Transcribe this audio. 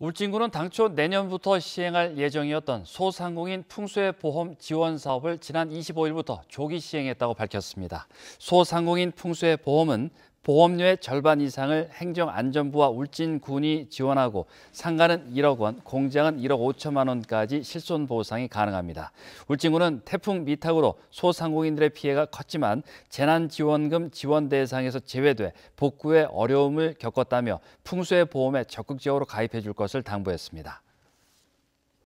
울진군은 당초 내년부터 시행할 예정이었던 소상공인 풍수의 보험 지원 사업을 지난 25일부터 조기 시행했다고 밝혔습니다. 소상공인 풍수의 보험은 보험료의 절반 이상을 행정안전부와 울진군이 지원하고 상가는 1억 원, 공장은 1억 5천만 원까지 실손 보상이 가능합니다. 울진군은 태풍 미탁으로 소상공인들의 피해가 컸지만 재난지원금 지원 대상에서 제외돼 복구에 어려움을 겪었다며 풍수해 보험에 적극적으로 가입해 줄 것을 당부했습니다.